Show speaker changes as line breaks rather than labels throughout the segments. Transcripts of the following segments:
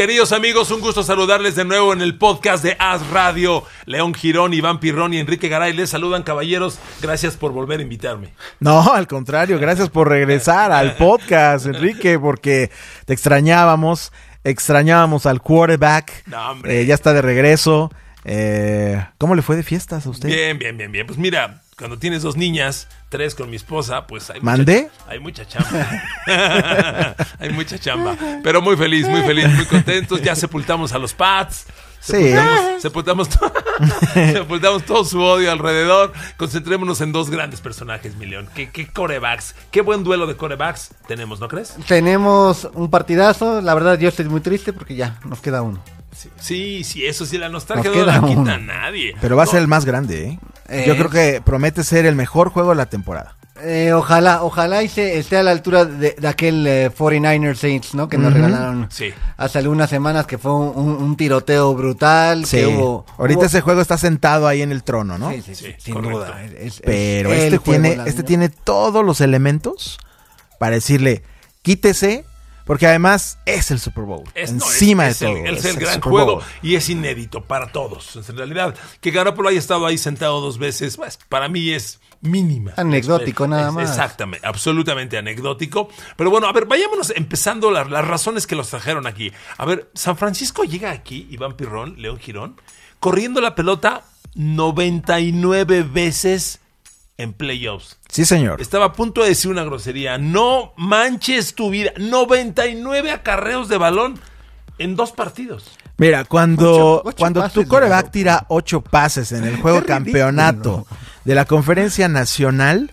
Queridos amigos, un gusto saludarles de nuevo en el podcast de As Radio. León Girón, Iván Pirrón y Enrique Garay les saludan, caballeros. Gracias por volver a invitarme.
No, al contrario, gracias por regresar al podcast, Enrique, porque te extrañábamos, extrañábamos al quarterback. No, eh, ya está de regreso. Eh, ¿Cómo le fue de fiestas a usted? Bien,
bien, bien, bien. Pues mira, cuando tienes dos niñas, tres con mi esposa, pues hay ¿Mandé? hay mucha chamba. hay mucha chamba. Pero muy feliz, muy feliz, muy contentos. Ya sepultamos a los Pats. Sí. Ah. Sepultamos, todo su odio alrededor. Concentrémonos en dos grandes personajes, Milión. ¿Qué, ¿Qué, corebacks? ¿Qué buen duelo de corebacks tenemos, no crees?
Tenemos un partidazo. La verdad, yo estoy muy triste
porque ya nos queda uno.
Sí, sí, eso sí, la nostalgia nos no la quita nadie. Pero
va a ser
el más grande, ¿eh? Yo eh, creo que promete ser el mejor juego de la temporada.
Eh, ojalá, ojalá esté a la altura de, aquel 49er eh, Saints, ¿no? Que nos regalaron hace algunas
semanas, que fue un, tiroteo brutal. hubo, Ahorita ese juego está sentado ahí en el trono, ¿no? Sí,
sin duda. Pero este, tiene, este tiene
todos los elementos para decirle, quítese porque además es el Super Bowl. encima de todo. El, es, el, gran juego
y es inédito para todos. En realidad, que Garoppolo haya estado ahí sentado dos veces, pues, para mí es mínima. Anecdótico nada más. Exactamente, absolutamente anecdótico. Pero bueno, a ver, vayámonos empezando las, razones que los trajeron aquí. A ver, San Francisco llega aquí, Iván Pirrón, León Girón, corriendo la pelota 99 veces en playoffs. Sí, señor. Estaba a punto de decir una grosería. No manches tu vida. 99 acarreos de balón en dos partidos.
Mira, cuando, cuando tu coreback tira ocho pases en el juego campeonato de la conferencia nacional,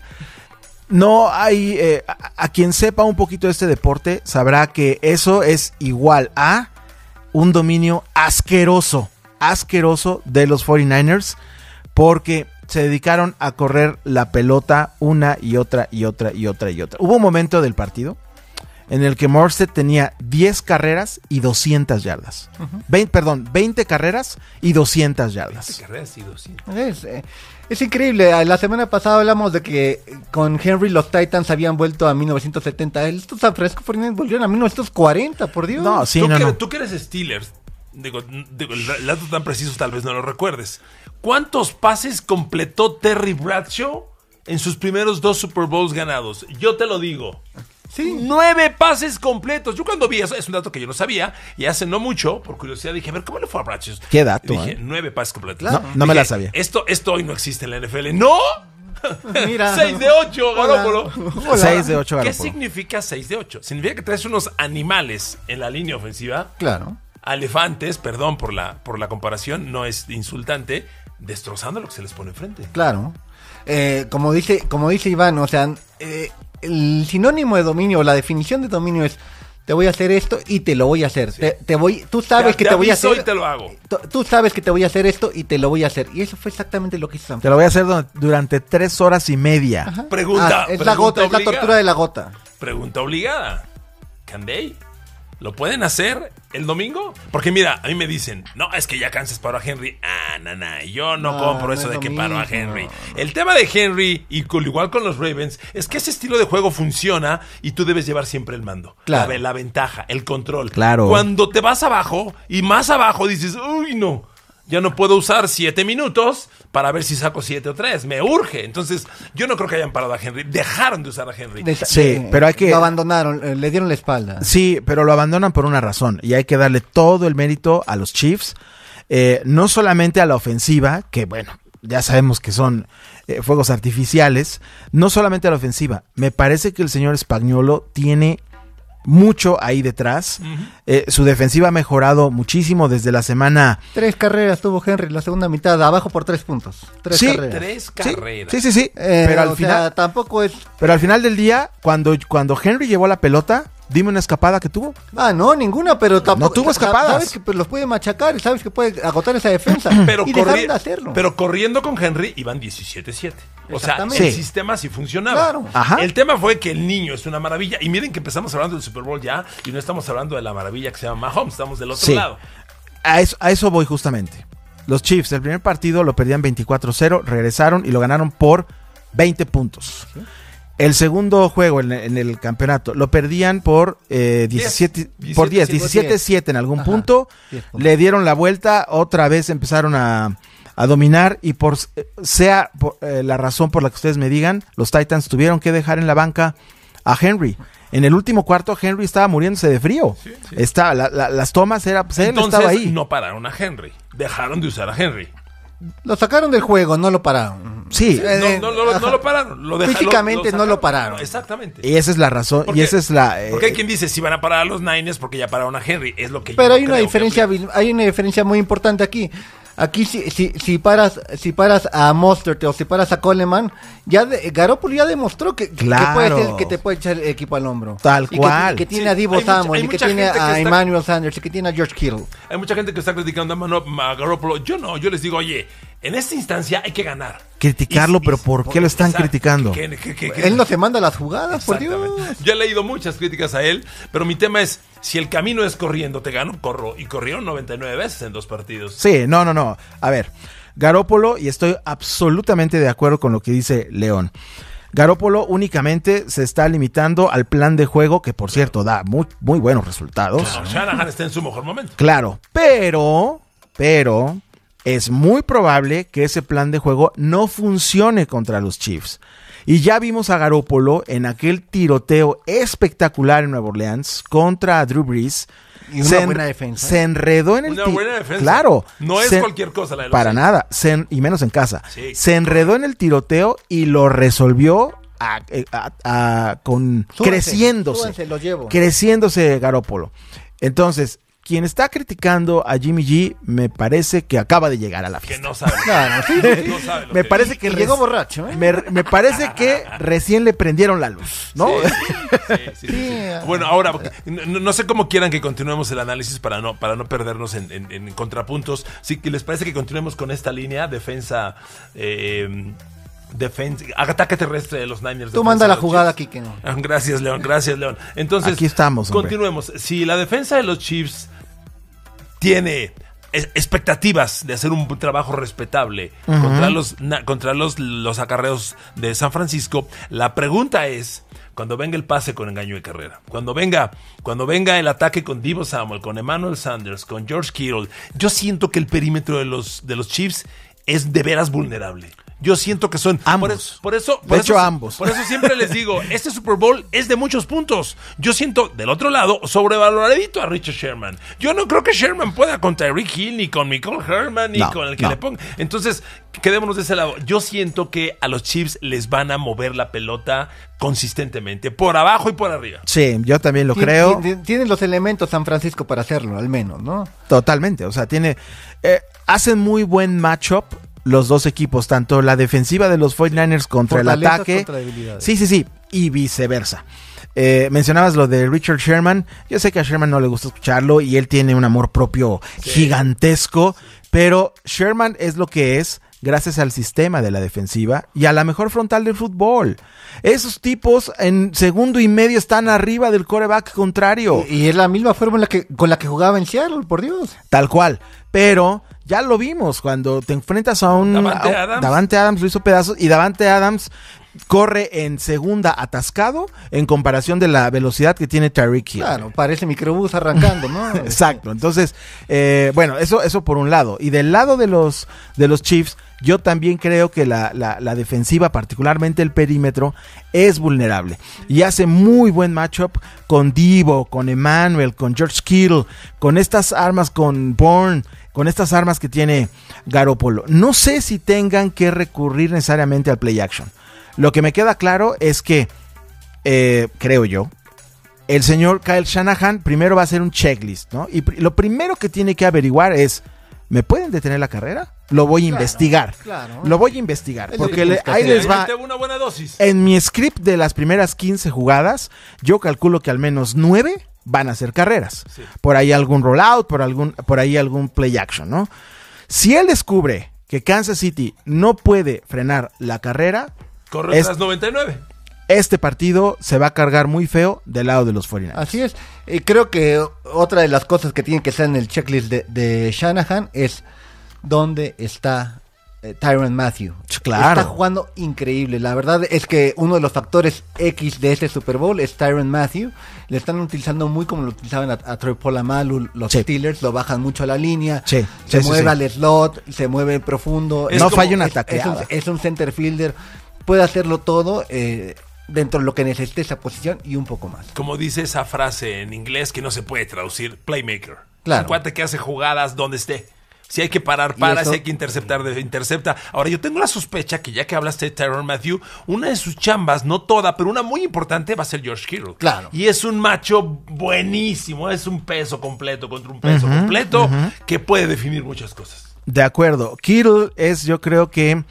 no hay... Eh, a, a, quien sepa un poquito de este deporte, sabrá que eso es igual a un dominio asqueroso, asqueroso de los 49ers, porque se dedicaron a correr la pelota una y otra y otra y otra y otra. Hubo un momento del partido en el que Morse tenía 10 carreras y 200 yardas. perdón, 20 carreras y 200 yardas. 20
carreras y 200.
Es, eh, es, increíble. Ah, la semana pasada hablamos de que con Henry los Titans habían vuelto a 1970. Estos San Francisco Fernández volvieron a 1940, por Dios. No, sí, ¿Tú,
que, eres Steelers, digo, el dato tan preciso tal vez no lo recuerdes. ¿Cuántos pases completó Terry Bradshaw en sus primeros dos Super Bowls ganados? Yo te lo digo. Sí. Nueve pases completos. Yo cuando vi eso, es un dato que yo no sabía, y hace no mucho, por curiosidad, dije, a ver, ¿cómo le fue a Bradshaw? Qué dato. Dije, ¿eh? nueve pases completos. No, me la sabía. Esto, hoy no existe en la NFL. ¡No! Mira. 6 de 8, Garópolo. 6 de 8, ¿Qué significa seis de 8? Significa que traes unos animales en la línea ofensiva. Claro. Elefantes, perdón por la, por la comparación, no es insultante, destrozando lo que se les pone enfrente.
Claro. Eh, como, dice, como dice Iván, o sea, eh, el sinónimo de dominio, la definición de dominio es te voy a hacer esto y te lo voy a hacer. Te, voy, tú sabes que te, voy a hacer. Y te lo hago. Tú sabes que te voy a hacer esto y te lo voy a hacer. Y eso fue exactamente
lo que hizo
Te lo voy a hacer durante tres horas y media. Pregunta. Ah, es la gota, es la tortura de la
gota. Pregunta obligada. Candey. ¿Lo pueden hacer el domingo? Porque mira, a mí me dicen, no, es que ya canses, para a Henry. Ah, na, na, yo no, compro eso de que paro a Henry. El tema de Henry, y igual con los Ravens, es que ese estilo de juego funciona y tú debes llevar siempre el mando. Claro. La, la ventaja, el control. Claro. Cuando te vas abajo y más abajo dices, uy, no ya no puedo usar siete minutos para ver si saco siete o tres. Me urge. Entonces, yo no creo que hayan parado a Henry. Dejaron de usar a Henry. sí, pero hay que. Lo
abandonaron, eh, le dieron la espalda. Sí, pero lo abandonan por una razón. Y hay que darle todo el mérito a los Chiefs. Eh, no solamente a la ofensiva, que bueno, ya sabemos que son eh, fuegos artificiales, no solamente a la ofensiva, me parece que el señor Españolo tiene mucho ahí detrás. Eh, su defensiva ha mejorado muchísimo desde la semana.
Tres carreras tuvo Henry, la segunda mitad, abajo por tres puntos.
Tres carreras. Tres carreras. Sí, sí, sí. Eh, pero al final. tampoco es. Pero al final del día, cuando, cuando Henry llevó la pelota, Dime una escapada que tuvo. Ah, no, ninguna, pero tampoco. No tuvo escapadas. Sabes que pues, los puede machacar, sabes que puede agotar esa defensa. pero, y hacerlo.
pero corriendo con Henry iban 17-7. O sea, el sistema sí funcionaba. Claro. El tema fue que el niño es una maravilla. Y miren que empezamos hablando del Super Bowl ya y no estamos hablando de la maravilla que se llama Mahomes, estamos del otro lado.
A eso, a eso voy justamente. Los Chiefs, el primer partido lo perdían 24-0, regresaron y lo ganaron por 20 puntos. ¿Sí? El segundo juego en, el campeonato lo perdían por eh, 17, por 10, 17-7 en algún punto. le dieron la vuelta, otra vez empezaron a, dominar y por eh, sea eh, la razón por la que ustedes me digan, los Titans tuvieron que dejar en la banca a Henry. En el último cuarto Henry estaba muriéndose de frío. las tomas era, pues, estaba ahí.
No pararon a Henry, dejaron de usar a Henry.
Lo sacaron del juego,
no lo pararon. Sí. Eh,
no, lo pararon. Físicamente no lo pararon. Exactamente. Y esa es la razón. Porque, y esa es la. Eh, porque hay quien dice si van a parar a los Niners porque ya pararon a Henry. Es lo que Pero hay
una diferencia, hay una diferencia muy importante aquí. Aquí si, si, si paras si paras a Mostert o si paras a Coleman, ya Garoppolo ya demostró que, que, que te puede echar el equipo al hombro. Tal cual. que, tiene a Divo Samuel, que tiene a, Emmanuel Sanders, y que tiene a George
Kittle.
Hay mucha gente que está criticando a, Garoppolo. Yo no, yo les digo, oye, en esta instancia hay que ganar.
Criticarlo, pero ¿por qué lo están criticando?
él
no se manda las jugadas,
por Dios. Yo he leído muchas críticas a él, pero mi tema es, si el camino es corriendo, te gano, corro. Y corrieron 99 veces en dos partidos. Sí,
no, no, no. A ver, Garópolo, y estoy absolutamente de acuerdo con lo que dice León. Garópolo únicamente se está limitando al plan de juego, que por cierto da muy, buenos resultados. Claro, Shanahan
está en su mejor momento.
Claro, pero, pero, es muy probable que ese plan de juego no funcione contra los Chiefs. Y ya vimos a Garópolo en aquel tiroteo espectacular en Nueva Orleans contra Drew Brees. una se buena defensa. Se enredó en el tiroteo. Claro. No es cualquier cosa la de los Para nada. y menos en casa. Se enredó en el tiroteo y lo resolvió eh, con creciéndose. lo llevo. Creciéndose Garópolo. Entonces, quien está criticando a Jimmy G me parece que acaba de llegar a la fiesta. Que no sabe. me parece que, llegó borracho. ¿eh? Me, parece que recién le prendieron la luz, ¿no?
Sí, bueno, ahora no, sé cómo quieran que continuemos el análisis para no para no perdernos en, contrapuntos. Sí, les parece que continuemos con esta línea defensa. Eh, defensa, ataque terrestre de los Niners. Tú manda la jugada aquí que no. Ah, gracias, León. Gracias, León. Entonces, aquí estamos. Continuemos. Si la defensa de los Chiefs tiene expectativas de hacer un trabajo respetable contra, los, contra los acarreos de San Francisco. La pregunta es, cuando venga el pase con engaño de carrera, cuando venga, cuando venga el ataque con Divo Samuel, con Emmanuel Sanders, con George Kittle, yo siento que el perímetro de los, de los Chiefs es de veras vulnerable yo siento que son ambos. Por, eso, por eso, ambos. Por eso siempre les digo, este Super Bowl es de muchos puntos. Yo siento, del otro lado, sobrevaloradito a Richard Sherman. Yo no creo que Sherman pueda contra Rick Hill, ni con Nicole Herman, ni con el que le ponga. Entonces, quedémonos de ese lado. Yo siento que a los Chiefs les van a mover la pelota consistentemente, por abajo y por arriba.
Sí, yo también lo creo. Tienen los elementos San Francisco para hacerlo, al menos, ¿no? Totalmente, o sea, tiene... Eh, hacen muy buen matchup los dos equipos, tanto la defensiva de los 49ers contra el ataque. sí, sí, sí, y viceversa. Eh, mencionabas lo de Richard Sherman. Yo sé que a Sherman no le gusta escucharlo y él tiene un amor propio gigantesco, pero Sherman es lo que es gracias al sistema de la defensiva y a la mejor frontal del fútbol. Esos tipos en segundo y medio están arriba del coreback contrario. Y, es la misma forma con la que jugaba en Seattle, por Dios. Tal cual. Pero ya lo vimos cuando te enfrentas a un Davante Adams lo hizo pedazos y Davante Adams corre en segunda atascado en comparación de la velocidad que tiene Tyreek Claro, parece microbús arrancando, ¿no? Este, Exacto. Entonces, eh, bueno, eso, eso por un lado. Y del lado de los, de los Chiefs, yo también creo que la, defensiva, particularmente el perímetro, es vulnerable. Y hace muy buen matchup con Divo, con Emmanuel, con George Kittle, con estas armas, con Bourne, con estas armas que tiene Garopolo. No sé si tengan que recurrir necesariamente al play action. Lo que me queda claro es que, eh, creo yo, el señor Kyle Shanahan primero va a hacer un checklist, ¿no? Y lo primero que tiene que averiguar es, ¿me pueden detener la carrera? Lo voy a investigar. Claro. Lo voy a investigar.
porque ahí les va. Una
En mi script de las primeras 15 jugadas, yo calculo que al menos 9 van a ser carreras. Por ahí algún rollout, por, algún, por ahí algún play action, ¿no? Si él descubre que Kansas City no puede frenar la carrera, Corre
99.
Este partido se va a cargar muy feo del lado de los 49 Así es. Y creo que otra de las cosas que tiene que estar en el
checklist de, Shanahan es dónde está eh, Tyron Matthew. Claro. Está jugando increíble. La verdad es que uno de los factores X de este Super Bowl es Tyron Matthew. Le están utilizando muy como lo utilizaban a, Troy Polamalu. Los Steelers lo bajan mucho a la línea. Se mueve al slot, se mueve profundo. no falla un ataque. es, un center fielder puede hacerlo todo. Eh, dentro de lo que necesite esa posición y un poco más. Como
dice esa frase en inglés que no se puede traducir, playmaker. Claro. Un cuate que hace jugadas donde esté. Si hay que parar, para. Si hay que interceptar, intercepta. Ahora, yo tengo la sospecha que ya que hablaste de Tyron Matthew, una de sus chambas, no toda, pero una muy importante va a ser George Kittle. Claro. Y es un macho buenísimo. Es un peso completo contra un peso completo que puede definir muchas cosas.
De acuerdo. Kittle es, yo creo que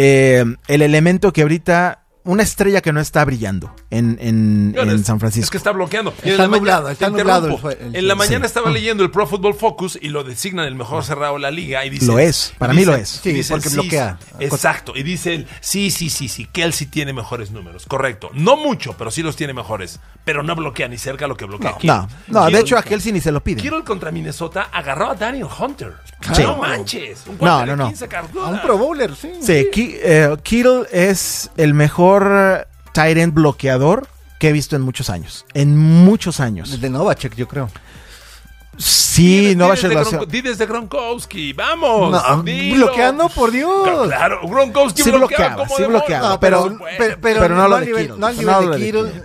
eh, el elemento que ahorita una estrella que no está brillando en,
en, San Francisco. Es que está bloqueando. está nublado, está nublado en la mañana estaba leyendo el Pro Football Focus y lo designan el mejor cerrado de la liga. Y dice lo es, para mí lo es. Sí, porque bloquea. Exacto. Y dice, sí, sí, sí, sí, Kelsey tiene mejores números. Correcto. No mucho, pero sí los tiene mejores. Pero no bloquea ni cerca lo que bloquea. No, no, de hecho a Kelsey ni se lo pide. Kittle contra Minnesota agarró a Daniel Hunter. No manches. no, no, no. A un Pro Bowler, sí. Sí,
eh, Kittle es el mejor eh, tyrant bloqueador que he visto en muchos años. En muchos años. De Novacek, yo creo. Sí, Novacek
Dí desde Gronkowski, vamos. No, bloqueando, por Dios. Claro, Gronkowski sí bloqueaba, sí bloqueaba, pero, pero, no, lo de No al nivel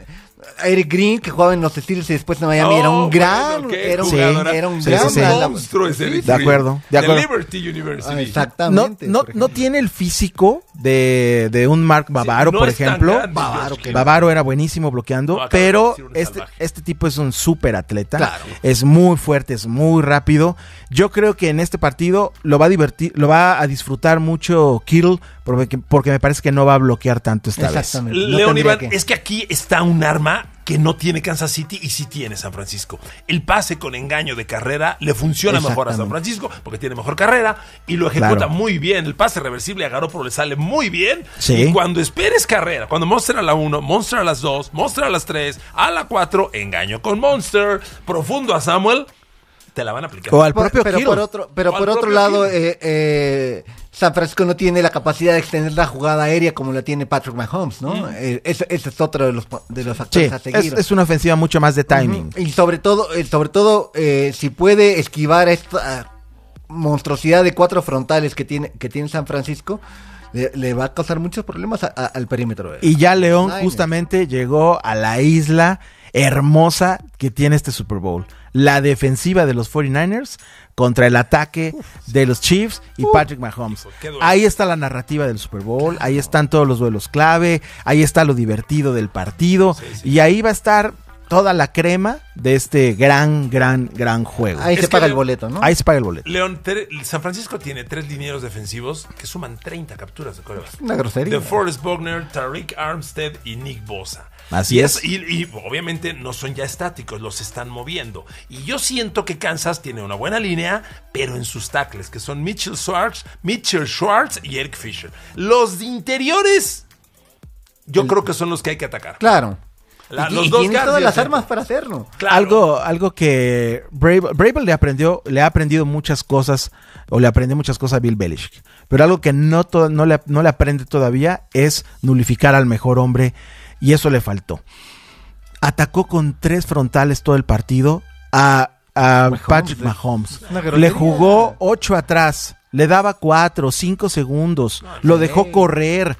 Eric Green, que jugaba en los Steelers y después en Miami, era un oh, gran, era, un, era un, gran
monstruo ese De acuerdo, de acuerdo. Liberty University. Ah, exactamente.
No, tiene el físico de, un Mark Bavaro, por ejemplo. Bavaro, era buenísimo bloqueando, pero este, este tipo es un súper atleta. Es muy fuerte, es muy rápido. Yo creo que en este partido lo va a divertir, lo va a disfrutar mucho Kittle porque, porque me parece que no va a bloquear tanto esta vez. León
es que aquí está un arma que no tiene Kansas City y sí tiene San Francisco. El pase con engaño de carrera le funciona mejor a San Francisco porque tiene mejor carrera y lo ejecuta muy bien. El pase reversible a Garoppolo le sale muy bien. Y cuando esperes carrera, cuando Monster a la 1, Monster a las 2, Monster a las 3, a la 4, engaño con Monster, profundo a Samuel, te la van a aplicar. O al propio pero, pero por otro, lado,
eh, eh San Francisco no tiene la capacidad de extender la jugada aérea como la tiene Patrick Mahomes, ¿no? Mm. Eh, ese, es otro de los, de los factores a seguir. Es,
una ofensiva mucho más de timing.
Y sobre todo, eh, sobre todo eh, si puede esquivar esta ah, monstruosidad de cuatro frontales que tiene, que tiene San Francisco, le, va a causar muchos problemas al perímetro. Y ya León
justamente llegó a la isla hermosa que tiene este Super Bowl la defensiva de los 49ers contra el ataque de los Chiefs y Patrick Mahomes. ahí está la narrativa del Super Bowl, ahí están todos los duelos clave, ahí está lo divertido del partido y ahí va a estar toda la crema de este gran, gran, gran juego. Ahí se paga el boleto, ¿no? Ahí se paga el boleto.
León, San Francisco tiene tres linieros defensivos que suman 30 capturas de corebas. Una grosería. De Forrest Bogner, Tariq Armstead y Nick Bosa. Así es. Y, obviamente no son ya estáticos, los están moviendo. Y yo siento que Kansas tiene una buena línea, pero en sus tackles, que son Mitchell Schwartz, Mitchell Schwartz y Eric Fisher. Los de interiores, yo creo que son los que hay que atacar. Claro. los dos todas las armas para hacerlo.
Algo, algo que Brave, le aprendió, le ha aprendido muchas cosas, o le aprendió muchas cosas a Bill Belichick. Pero algo que no, no, le, no le aprende todavía es nulificar al mejor hombre y eso le faltó. Atacó con tres frontales todo el partido a, Patrick eh. Mahomes. Le jugó ocho atrás, le daba cuatro, cinco segundos, lo dejó correr.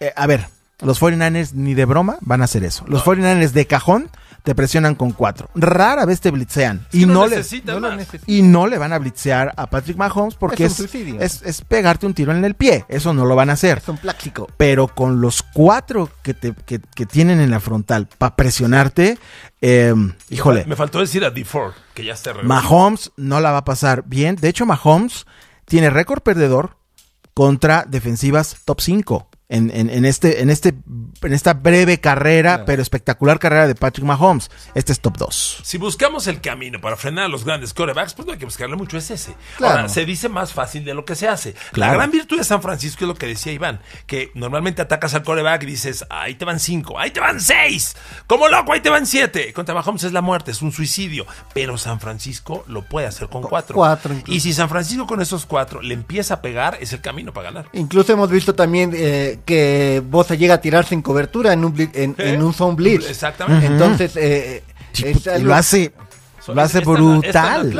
Eh, a ver, los 49ers ni de broma van a hacer eso. Los 49ers de cajón te presionan con cuatro. Rara vez te blitzean. y, no
le,
van a blitzear a Patrick Mahomes porque es, pegarte un tiro en el pie. Eso no lo van a hacer. Es un plástico. Pero con los cuatro que, te, tienen en la frontal para presionarte, eh, híjole. Me
faltó decir a DeFord que ya se Mahomes
no la va a pasar bien. De hecho, Mahomes tiene récord perdedor contra defensivas top 5 en, en, este, en, este, en esta breve carrera, pero espectacular carrera de Patrick Mahomes. Este es top 2.
Si buscamos el camino para frenar a los grandes corebacks, pues no hay que buscarle mucho, es ese. se dice más fácil de lo que se hace. La gran virtud de San Francisco es lo que decía Iván, que normalmente atacas al coreback y dices, ahí te van 5, ahí te van 6, como loco, ahí te van 7. Contra Mahomes es la muerte, es un suicidio, pero San Francisco lo puede hacer con 4. y si San Francisco con esos 4 le empieza a pegar, es el camino para ganar.
Incluso hemos visto también... Eh, que, vos Bosa llega a tirar sin cobertura en un, en, en un zone blitz. Exactamente. Entonces, eh, pues, lo hace
lo hace brutal.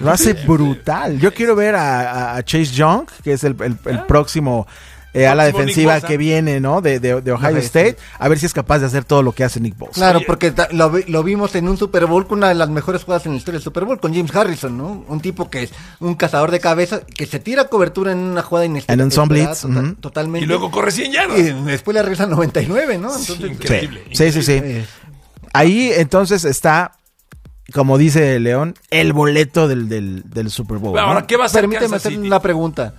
Lo hace brutal. Yo quiero ver a, Chase Young, que es el ah. próximo eh, a la defensiva que viene, ¿no? De, de, Ohio State. A ver si es capaz de hacer todo lo que hace Nick Bosa. Claro,
porque lo, vimos en un Super Bowl con una de las mejores jugadas en la historia del Super Bowl, con James Harrison, ¿no? Un tipo que es un cazador de cabeza, que se tira cobertura en una jugada inestable. En un Totalmente. Y luego corre 100 yardas. Y después le regresa 99, ¿no? Entonces, increíble,
sí, sí, sí, Ahí entonces está como dice León, el boleto del, del, Super Bowl.
Ahora, ¿qué va a hacer Permíteme hacer una pregunta.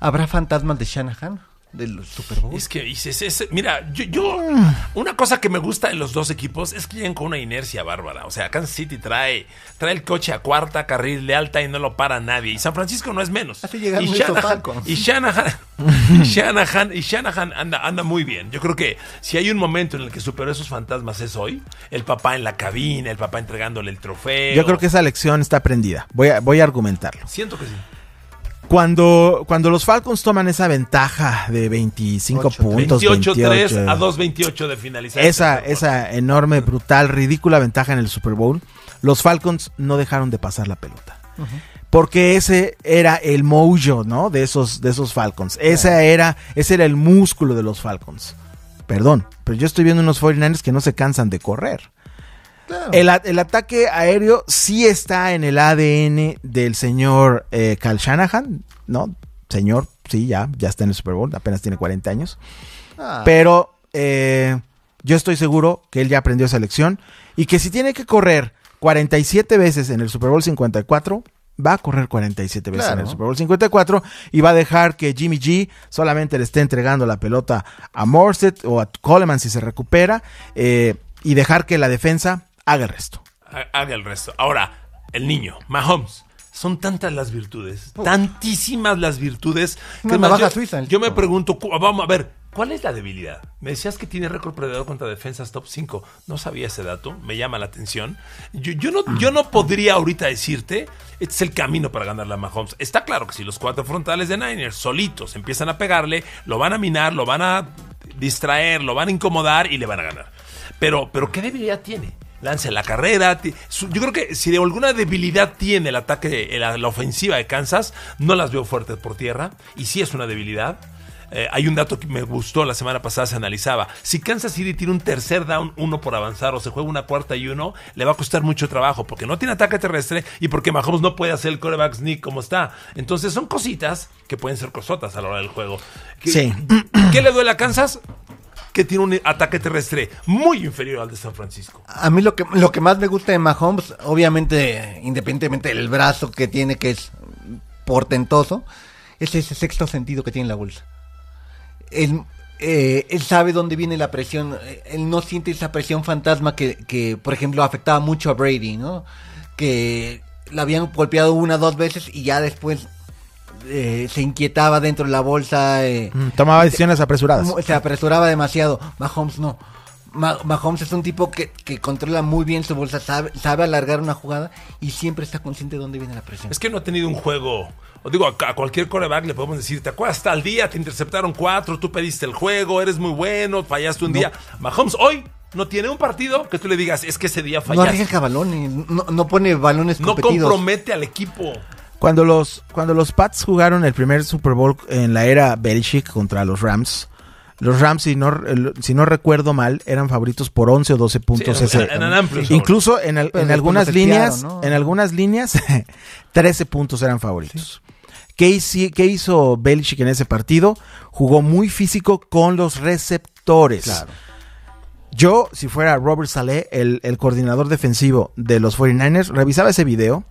¿Habrá fantasmas de Shanahan?
Del Super Bowl. Es que dices, mira, yo, Una cosa que me gusta de los dos equipos es que llegan con una inercia bárbara. O sea, Kansas City trae, trae el coche a cuarta, carril de alta y no lo para nadie. Y San Francisco no es menos. y, Shanahan, y, Shanahan, y, Shanahan, anda, anda muy bien. Yo creo que si hay un momento en el que superó esos fantasmas es hoy. El papá en la cabina, el papá entregándole el trofeo. Yo creo que
esa lección está aprendida. Voy voy a argumentarlo. Siento que sí. Cuando, cuando los Falcons toman esa ventaja de 25 puntos. 28-3 a
2-28 de finalizar. Esa,
esa enorme, brutal, ridícula ventaja en el Super Bowl, los Falcons no dejaron de pasar la pelota. Porque ese era el mojo, ¿no? De esos, de esos Falcons. Esa era, ese era el músculo de los Falcons. Perdón, pero yo estoy viendo unos 49ers que no se cansan de correr. El, ataque aéreo sí está en el ADN del señor Cal eh, Shanahan, ¿no? Señor, sí, ya, ya está en el Super Bowl, apenas tiene 40 años. Ah. Pero eh, yo estoy seguro que él ya aprendió esa lección y que si tiene que correr 47 veces en el Super Bowl 54, va a correr 47 veces en el Super Bowl 54 y va a dejar que Jimmy G solamente le esté entregando la pelota a Morset o a Coleman si se recupera eh, y dejar que la defensa haga el resto.
Haga el resto. Ahora, el niño, Mahomes. Son tantas las virtudes, tantísimas las virtudes. que yo, suiza, yo me pregunto, vamos a ver, ¿Cuál es la debilidad? Me decías que tiene récord perdedor contra defensas top 5. No sabía ese dato, me llama la atención. Yo, no, yo no podría ahorita decirte, este es el camino para ganar la Mahomes. Está claro que si los cuatro frontales de Niner solitos empiezan a pegarle, lo van a minar, lo van a distraer, lo van a incomodar y le van a ganar. Pero, pero ¿qué debilidad tiene? lance la carrera. Yo creo que si de alguna debilidad tiene el ataque, la, ofensiva de Kansas, no las veo fuertes por tierra. Y sí es una debilidad. Eh, hay un dato que me gustó la semana pasada, se analizaba. Si Kansas City tiene un tercer down, uno por avanzar, o se juega una cuarta y uno, le va a costar mucho trabajo, porque no tiene ataque terrestre y porque Mahomes no puede hacer el coreback sneak como está. Entonces son cositas que pueden ser cosotas a la hora del juego. sí. ¿Qué le duele a Kansas? que tiene un ataque terrestre muy inferior al de San Francisco.
A mí lo que, lo que más me gusta de Mahomes, obviamente, independientemente del brazo que tiene, que es portentoso, es ese sexto sentido que tiene la bolsa. Él, eh, él sabe dónde viene la presión, eh, él no siente esa presión fantasma que, que por ejemplo, afectaba mucho a Brady, ¿no? Que la habían golpeado una o dos veces y ya después eh, se inquietaba dentro de la bolsa. Eh, mm, tomaba decisiones apresuradas. Se apresuraba demasiado. Mahomes no. Mahomes es un tipo que, controla muy bien su bolsa, sabe, alargar una jugada y siempre está consciente de dónde viene la
presión. Es que no ha tenido un juego. O digo, a, cualquier coreback le podemos decir, ¿te acuerdas el día? Te interceptaron cuatro, tú pediste el juego, eres muy bueno, fallaste un día. Mahomes hoy no tiene un partido que tú le digas, es que ese día fallaste. No arriesga
balones, no, pone balones No compromete
al equipo.
Cuando los, cuando los Pats jugaron el primer Super Bowl en la era Belichick contra los Rams, los Rams, si no, si no recuerdo mal, eran favoritos por 11 o 12 puntos. incluso en, algunas líneas, en, algunas líneas, 13 puntos eran favoritos. ¿Qué, hizo, ¿Qué, Belichick en ese partido? Jugó muy físico con los receptores. Yo, si fuera Robert Saleh, el, el coordinador defensivo de los 49ers, revisaba ese video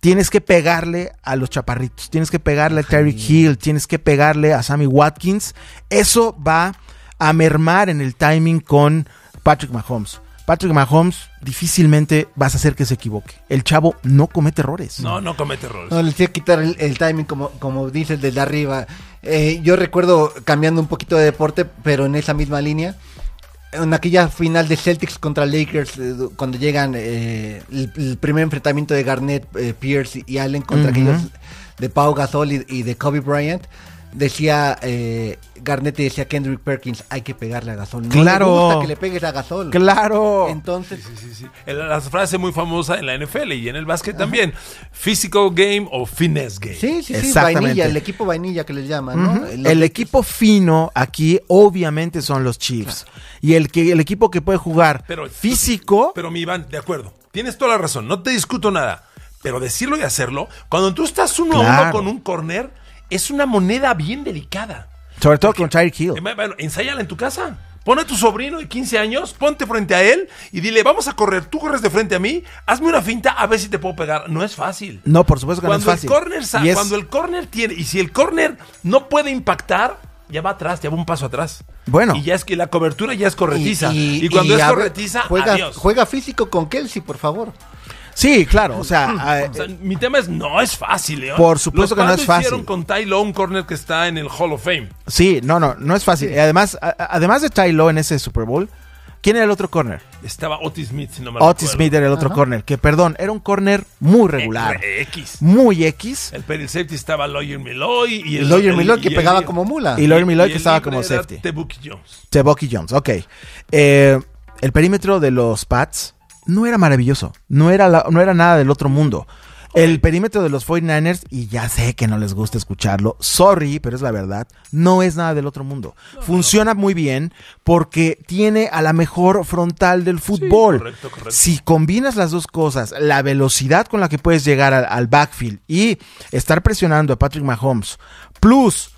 tienes que pegarle a los chaparritos, tienes que pegarle a Terry Hill, tienes que pegarle a Sammy Watkins. Eso va a mermar en el timing con Patrick Mahomes. Patrick Mahomes difícilmente vas a hacer que se equivoque. El chavo no comete errores.
No, no comete errores. No,
le tiene que quitar
el, timing, como, como dices, desde
arriba. Eh, yo
recuerdo cambiando un poquito de deporte, pero en esa misma línea en aquella final de Celtics contra Lakers, eh, cuando llegan eh, el, primer enfrentamiento de Garnett, eh, Pierce y Allen contra aquellos de Pau Gasol y, y, de Kobe Bryant, decía eh, Garnett y decía Kendrick Perkins, hay que pegarle a Gasol. claro. que le pegues a
Gasol. Claro. Entonces. Sí, sí, la, frase muy famosa en la NFL y en el básquet también. Physical game o finesse game. Sí, sí, sí. Vainilla, el equipo vainilla que les llaman,
¿no? El equipo fino aquí obviamente son los Chiefs. Y el, que, el equipo que puede jugar
físico. Pero mi Iván, de acuerdo. Tienes toda la razón. No te discuto nada. Pero decirlo y hacerlo, cuando tú estás uno a uno con un corner es una moneda bien delicada.
Sobre todo con Tyreek Hill.
Em, bueno, ensáyala en tu casa. Pone a tu sobrino de 15 años, ponte frente a él y dile, vamos a correr, tú corres de frente a mí, hazme una finta a ver si te puedo pegar. No es fácil. No, por supuesto que no es fácil. El corner Cuando el corner tiene, y si el corner no puede impactar, ya va atrás, te va un paso atrás. Bueno. Y ya es que la cobertura ya es corretiza. Y, cuando es corretiza, juega,
juega físico con Kelsey, por favor. Sí, claro, eh, o sea,
mi tema es no es fácil, León. ¿eh? Por supuesto que no es fácil. hicieron con Ty un corner que está en el Hall of Fame.
Sí, no, no, no es fácil. Además, además de Ty Lowe en ese Super Bowl, ¿quién era el otro corner?
Estaba Otis Smith, si no me Otis Smith era el otro corner,
que perdón, era un corner muy regular. X. Muy X.
El peril safety estaba Lawyer Milloy y Lawyer Milloy que pegaba como mula. Y Lawyer Milloy que estaba como safety. Tebuki Jones.
Tebuki Jones, ok. Eh, el perímetro de los Pats no era maravilloso, no era, no era nada del otro mundo. El perímetro de los 49ers, y ya sé que no les gusta escucharlo, sorry, pero es la verdad, no es nada del otro mundo. Funciona muy bien porque tiene a la mejor frontal del fútbol. correcto, correcto. Si combinas las dos cosas, la velocidad con la que puedes llegar al backfield y estar presionando a Patrick Mahomes, plus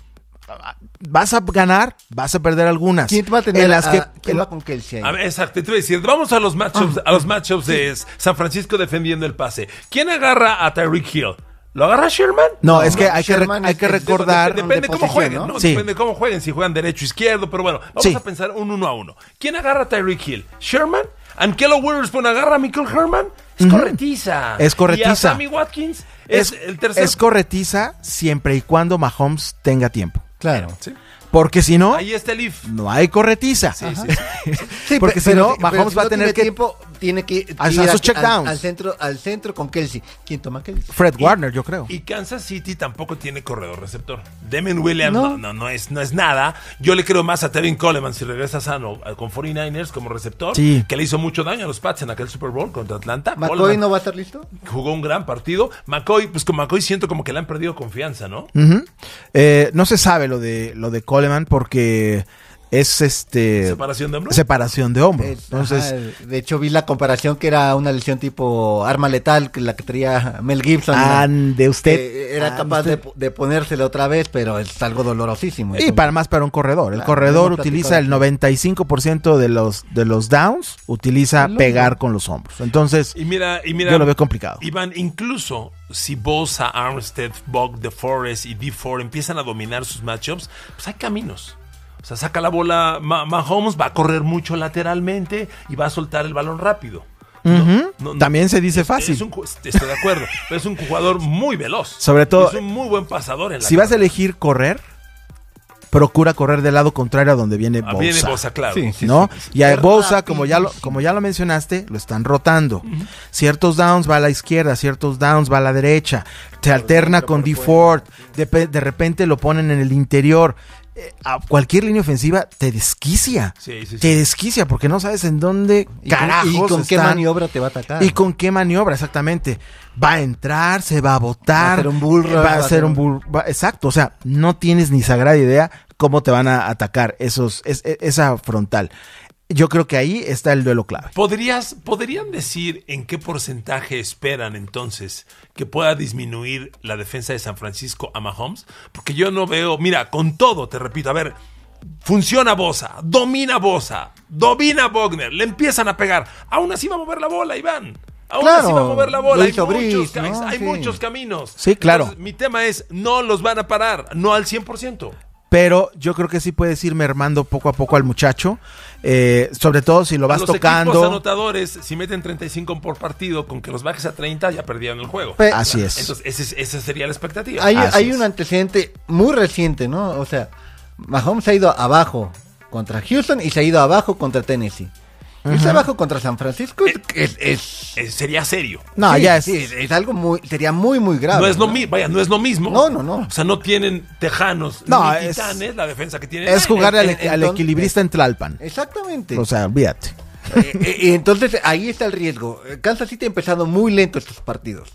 vas a ganar, vas a perder algunas. ¿Quién va a tener las que, ¿quién va
con exacto, te iba a decir, vamos a los matchups, ah, a los matchups de San Francisco defendiendo el pase. ¿Quién agarra a Tyreek Hill? ¿Lo agarra Sherman? No, es que hay que, hay que recordar. Depende, de cómo jueguen, ¿no? cómo jueguen, si juegan derecho izquierdo, pero bueno, vamos a pensar un uno a uno. ¿Quién agarra a Tyreek Hill? ¿Sherman? ¿Ankelo Witherspoon agarra a Michael Herman? Es corretiza. Es corretiza. Es, el Es
corretiza siempre y cuando Mahomes tenga tiempo. Claro. Sí. Porque si no. Ahí está el if. No hay corretiza. Sí,
sí, Porque si no, Mahomes
va
a tener que
tiene que ir Al,
centro, al centro con Kelsey. ¿Quién toma Kelsey?
Fred Warner, yo creo. Y
Kansas City tampoco tiene corredor receptor. Demon Williams no. No, no, es, no es nada. Yo le creo más a Tevin Coleman si regresa sano eh, con 49ers como receptor, que le hizo mucho daño a los Pats en aquel Super Bowl contra Atlanta. ¿McCoy no va a estar listo? Jugó un gran partido. McCoy, pues con McCoy siento como que le han perdido confianza, ¿no?
Eh, no se sabe lo de, lo de Coleman porque es este separación de hombros. Separación de hombros. Eh, Entonces,
de hecho vi la comparación que era una lesión tipo arma letal que la que tenía Mel Gibson. Ah,
usted.
era ah, capaz De, de, ponérsela otra vez, pero es algo dolorosísimo. Y para
más para un corredor. El corredor utiliza el 95% de los de los downs utiliza pegar con los hombros. Entonces, y mira, y mira, yo lo veo complicado.
Iván, incluso si Bosa, Armstead, Bog, DeForest y D4 empiezan a dominar sus matchups, pues hay caminos. O sea, saca la bola Mahomes, va a correr mucho lateralmente y va a soltar el balón rápido.
También se dice fácil.
Este, estoy de acuerdo, pero es un jugador muy veloz. Sobre todo. Es un muy buen pasador. En la si vas a
elegir correr, procura correr del lado contrario a donde viene Bosa. Ah, viene Bosa, claro. ¿no? y a Bosa, ah, como ya, lo, ya lo mencionaste, lo están rotando. Ciertos downs va a la izquierda, ciertos downs va a la derecha. Te alterna con D Ford. de repente lo ponen en el interior cualquier línea ofensiva te desquicia. Te desquicia porque no sabes en dónde y y con qué maniobra
te va a atacar. Y
con qué maniobra, exactamente. Va a entrar, se va a botar. Va a ser un burro Va, a ser un exacto. O sea, no tienes ni sagrada idea cómo te van a atacar esos, es, e, esa frontal. Yo creo que ahí está el duelo clave.
¿Podrías, ¿Podrían decir en qué porcentaje esperan entonces que pueda disminuir la defensa de San Francisco a Mahomes? Porque yo no veo, mira, con todo, te repito, a ver, funciona Bosa, domina Bosa, domina Bogner, le empiezan a pegar, aún así va a mover la bola, Iván. Aún así va a mover la bola. Hay, muchos, muchos, caminos. Sí, claro. Entonces, mi tema es, no los van a parar, no al 100%
pero yo creo que sí puedes ir mermando poco a poco al muchacho, eh, sobre todo si lo vas tocando los tocando. Los
anotadores, si meten 35 por partido, con que los bajes a 30 ya perdieron el juego. Así es. Entonces, esa sería la expectativa. Hay, hay
un antecedente muy reciente, ¿no? O sea, Mahomes ha ido abajo contra Houston y se ha ido abajo contra Tennessee. El trabajo contra San Francisco eh,
es, eh, sería serio. No, ya es,
algo muy. Sería muy,
muy grave. No es, lo mismo, vaya, no es lo mismo. No, no, no. O sea, no tienen tejanos No, ni titanes, la defensa que
tienen.
Es jugar al, al equilibrista
en Tlalpan. Exactamente. O sea, olvídate.
Eh, y
entonces ahí está el
riesgo. Kansas City ha empezado muy lento estos partidos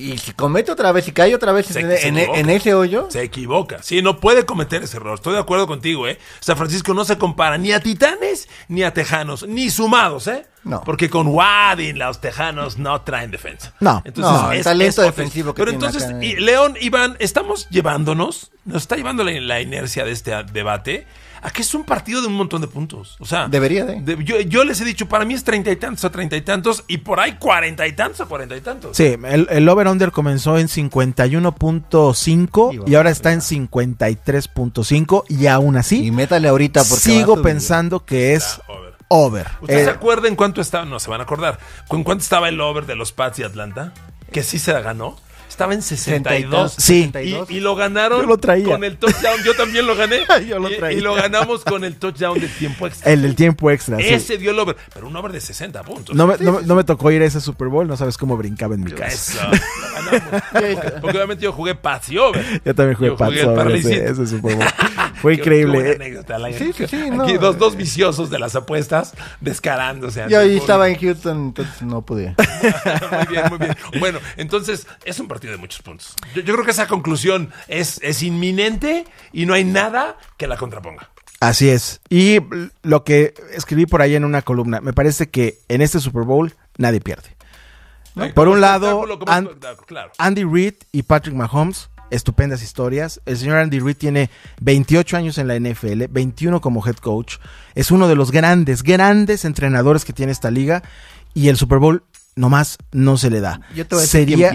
y si comete otra vez, y cae otra vez en, ese
hoyo. Se equivoca. Sí, no puede cometer ese error. Estoy de acuerdo contigo, ¿eh? San Francisco no se compara ni a titanes, ni a tejanos, ni sumados, ¿eh? No. Porque con Wadin los tejanos no traen defensa.
No. Entonces, es, el defensivo
Pero entonces, León, Iván, estamos llevándonos, nos está llevando la inercia de este debate Aquí es un partido de un montón de puntos. O sea, debería de. yo, les he dicho, para mí es treinta y tantos a treinta y tantos y por ahí cuarenta y tantos a cuarenta y tantos. Sí,
el, over-under comenzó en 51.5 y, y, ahora está en 53.5 y aún así. Y métale ahorita porque. Sigo pensando que es. over. ¿Ustedes eh, se
acuerdan cuánto estaba? No se van a acordar. ¿Con cuánto estaba el over de los Pats y Atlanta? Que sí se la ganó. Estaba en 62. Y, y, lo ganaron con el touchdown. Yo también lo gané. Ah, yo lo traía. Y, lo ganamos con el touchdown del tiempo extra. El del tiempo extra. Ese dio el over. Pero un over de 60 puntos. No me,
no, me, tocó ir a ese Super Bowl. No sabes cómo brincaba en mi casa. Eso.
Lo ganamos. Porque obviamente yo jugué Patsy Over. Yo también jugué, yo Over. Ese, Super Bowl. Fue increíble. Qué anécdota, sí, sí, sí, dos, dos, eh. viciosos de las apuestas descarándose. Yo ahí estaba
en Houston, entonces no podía.
muy bien, muy bien. Bueno, entonces es un partido de muchos puntos. Yo, creo que esa conclusión es, es inminente y no hay nada que la contraponga.
Así es. Y lo que escribí por ahí en una columna, me parece que en este Super Bowl nadie pierde. Por un lado, Andy Reid y Patrick Mahomes, estupendas historias. El señor Andy Reid tiene 28 años en la NFL, 21 como head coach. Es uno de los grandes, grandes entrenadores que tiene esta liga. Y el Super Bowl nomás no se le da. Yo te voy a decir sería,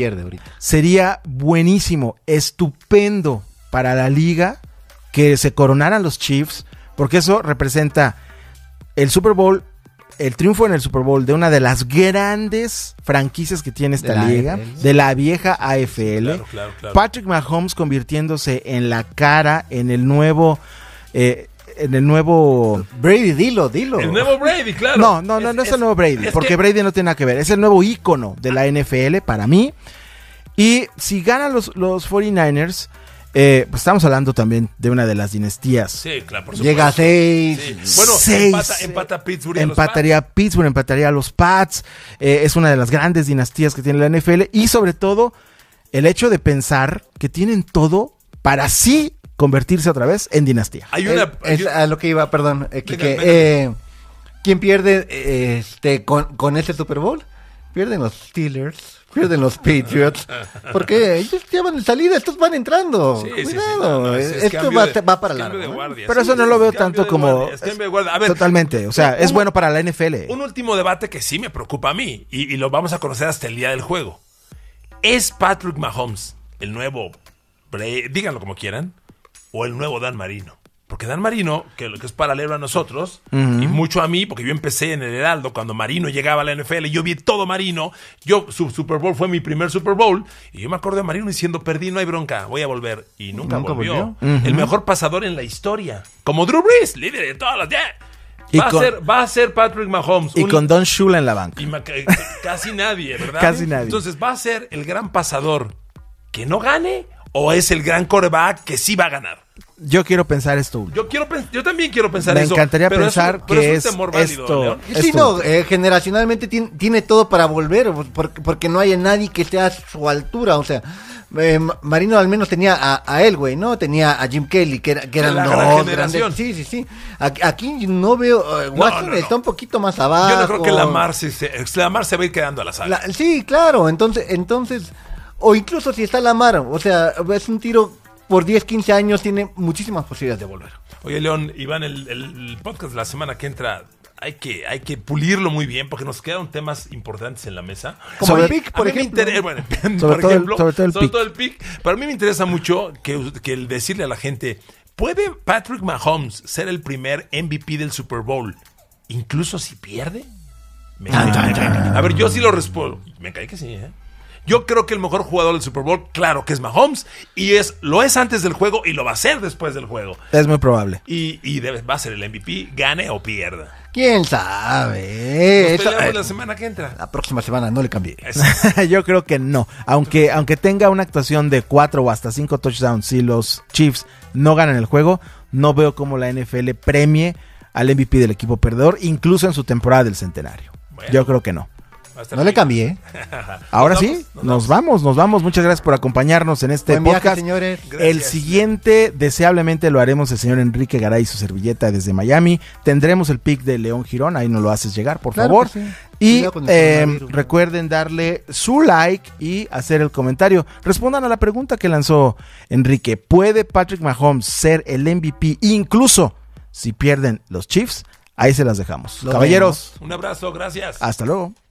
Sería buenísimo, estupendo para la liga que se coronaran los Chiefs, porque eso representa el Super Bowl, el triunfo en el Super Bowl de una de las grandes franquicias que tiene esta liga, de la vieja AFL. Patrick Mahomes convirtiéndose en la cara, en el nuevo... Eh, en el nuevo... Brady, dilo, dilo. El
nuevo Brady, claro. No,
no, no, es, no es, el nuevo Brady, porque Brady no tiene nada que ver. Es el nuevo ícono de la NFL para mí. Y si ganan los, los 49ers, eh, pues estamos hablando también de una de las dinastías. Sí, claro, por supuesto. Llega a seis. Bueno, empata, Pittsburgh. Empataría a Pittsburgh, empataría a los Pats. Eh, es una de las grandes dinastías que tiene la NFL. Y sobre todo, el hecho de pensar que tienen todo para sí convertirse otra vez en dinastía.
Hay una, a lo que iba, perdón, eh, eh, ¿quién pierde eh, este con, este Super Bowl? Pierden los Steelers, pierden los Patriots, porque ellos ya van en salida, estos van entrando. Cuidado, esto va, para largo. Pero eso no
lo veo tanto como totalmente, o sea, es bueno para la NFL.
Un último debate que sí me preocupa a mí y, y lo vamos a conocer hasta el día del juego. ¿Es Patrick Mahomes el nuevo, díganlo como quieran, o el nuevo Dan Marino. Porque Dan Marino, que lo que es paralelo a nosotros, y mucho a mí, porque yo empecé en el Heraldo cuando Marino llegaba a la NFL, y yo vi todo Marino, yo, su Super Bowl fue mi primer Super Bowl, y yo me acuerdo de Marino diciendo, perdí, no hay bronca, voy a volver. Y nunca, volvió. El mejor pasador en la historia. Como Drew Brees, líder de todos los va, a ser, va a ser Patrick Mahomes. Y con
Don Shula en la banca.
Y casi nadie, ¿verdad? Casi nadie. Entonces, ¿va a ser el gran pasador que no gane o es el gran coreback que sí va a ganar?
Yo quiero pensar esto.
Yo quiero yo también quiero pensar Me Me encantaría pensar pero que es, un esto, Sí, no, eh,
generacionalmente tiene, todo para volver, pues, porque, no hay nadie que esté a su altura, o sea, eh, Marino al menos tenía a, él, güey, ¿no? Tenía a Jim Kelly, que, era, que la generación. Sí, sí, sí. Aquí no veo. Eh, está un poquito más abajo. Yo no creo que Lamar
se, Lamar se va a ir quedando a la sala.
sí, claro. Entonces, entonces. O incluso si está la Lamar, o sea, es un tiro por 10, 15 años tiene muchísimas posibilidades de volver.
Oye, León, Iván, el, podcast de la semana que entra hay que, hay que pulirlo muy bien porque nos quedan temas importantes en la mesa. Como sobre, el por ejemplo. sobre, todo ejemplo el, pick. Para mí me interesa mucho que, el decirle a la gente, ¿puede Patrick Mahomes ser el primer MVP del Super Bowl? Incluso si pierde. a ver, yo sí lo respondo. Me cae que sí, ¿eh? Yo creo que el mejor jugador del Super Bowl, claro que es Mahomes, y es, lo es antes del juego y lo va a ser después del juego. Es muy probable. Y, y va a ser el MVP, gane o pierda.
¿Quién sabe? la
semana que entra.
La próxima semana, no le cambié. Yo creo que no. Aunque, aunque tenga una actuación de cuatro o hasta cinco touchdowns, si los Chiefs no ganan el juego, no veo cómo la NFL premie al MVP del equipo perdedor, incluso en su temporada del centenario. Yo creo que no no le cambié. Ahora sí, nos, vamos. nos vamos. Muchas gracias por acompañarnos en este podcast. Viaje, señores. El siguiente, deseablemente, lo haremos el señor Enrique Garay y su servilleta desde Miami. Tendremos el pick de León Girón, ahí nos lo haces llegar, por favor. Y eh, recuerden darle su like y hacer el comentario. Respondan a la pregunta que lanzó Enrique. ¿Puede Patrick Mahomes ser el MVP incluso si pierden los Chiefs? Ahí se las dejamos. Caballeros. Un
abrazo, gracias. Hasta
luego.